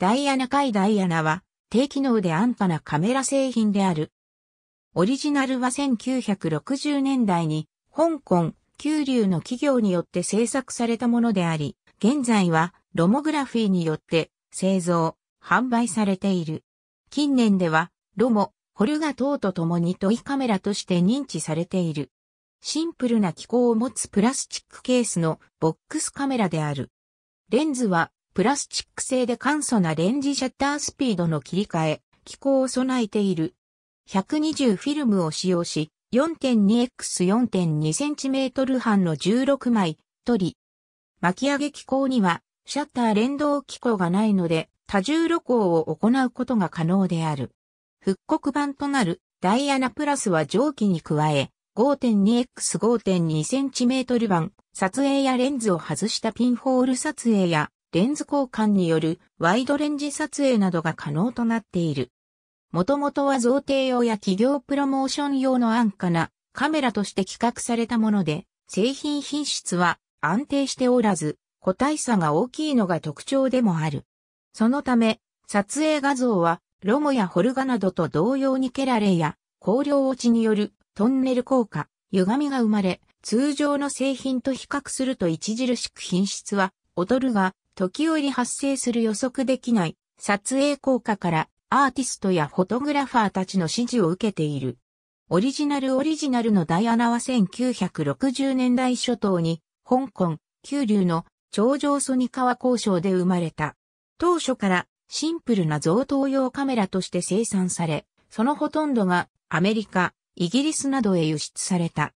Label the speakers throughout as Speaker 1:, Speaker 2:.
Speaker 1: ダイアナ界ダイアナは、低機能で安価なカメラ製品である。オリジナルは1960年代に、香港、九龍の企業によって製作されたものであり、現在はロモグラフィーによって製造、販売されている。近年では、ロモ、ホルガ等と共にトイカメラとして認知されている。シンプルな機構を持つプラスチックケースのボックスカメラである。レンズはプラスチック製で簡素なレンジシャッタースピードの切り替え、機構を備えている。120フィルムを使用し、4.2x4.2cm 半の16枚、取り。巻き上げ機構には、シャッター連動機構がないので、多重露光を行うことが可能である。復刻版となるダイアナプラスは蒸気に加え、5.2x5.2cm 版、撮影やレンズを外したピンホール撮影やレンズ交換によるワイドレンジ撮影などが可能となっている。もともとは贈呈用や企業プロモーション用の安価なカメラとして企画されたもので、製品品質は安定しておらず、個体差が大きいのが特徴でもある。そのため、撮影画像はロモやホルガなどと同様にケラレや光量落ちによるトンネル効果、歪みが生まれ、通常の製品と比較すると著しく品質は劣るが、時折発生する予測できない撮影効果からアーティストやフォトグラファーたちの支持を受けている。オリジナルオリジナルのダイアナは1960年代初頭に香港、九流の頂上ソニカワ交渉で生まれた。当初からシンプルな贈答用カメラとして生産され、そのほとんどがアメリカ、イギリスなどへ輸出された。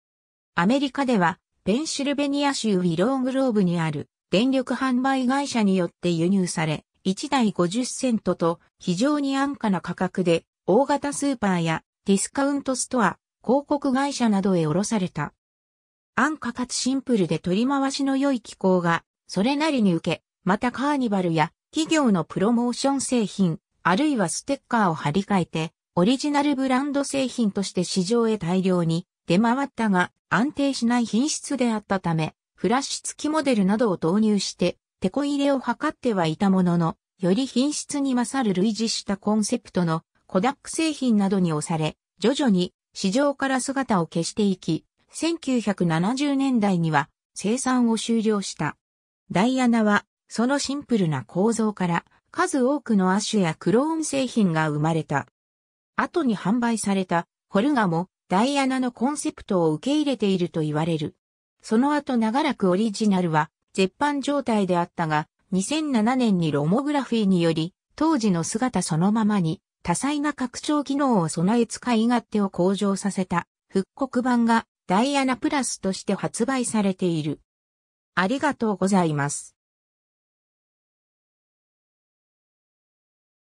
Speaker 1: アメリカではペンシルベニア州ウィローグローブにある電力販売会社によって輸入され、1台50セントと非常に安価な価格で大型スーパーやディスカウントストア、広告会社などへ卸された。安価かつシンプルで取り回しの良い機構がそれなりに受け、またカーニバルや企業のプロモーション製品、あるいはステッカーを貼り替えて、オリジナルブランド製品として市場へ大量に出回ったが安定しない品質であったため、フラッシュ付きモデルなどを導入して、テコ入れを図ってはいたものの、より品質に勝る類似したコンセプトのコダック製品などに押され、徐々に市場から姿を消していき、1970年代には生産を終了した。ダイアナは、そのシンプルな構造から、数多くのアッシュやクローン製品が生まれた。後に販売された、ホルガも、ダイアナのコンセプトを受け入れていると言われる。その後長らくオリジナルは絶版状態であったが、2007年にロモグラフィーにより、当時の姿そのままに、多彩な拡張機能を備え使い勝手を向上させた、復刻版がダイアナプラスとして発売されている。ありがとうございます。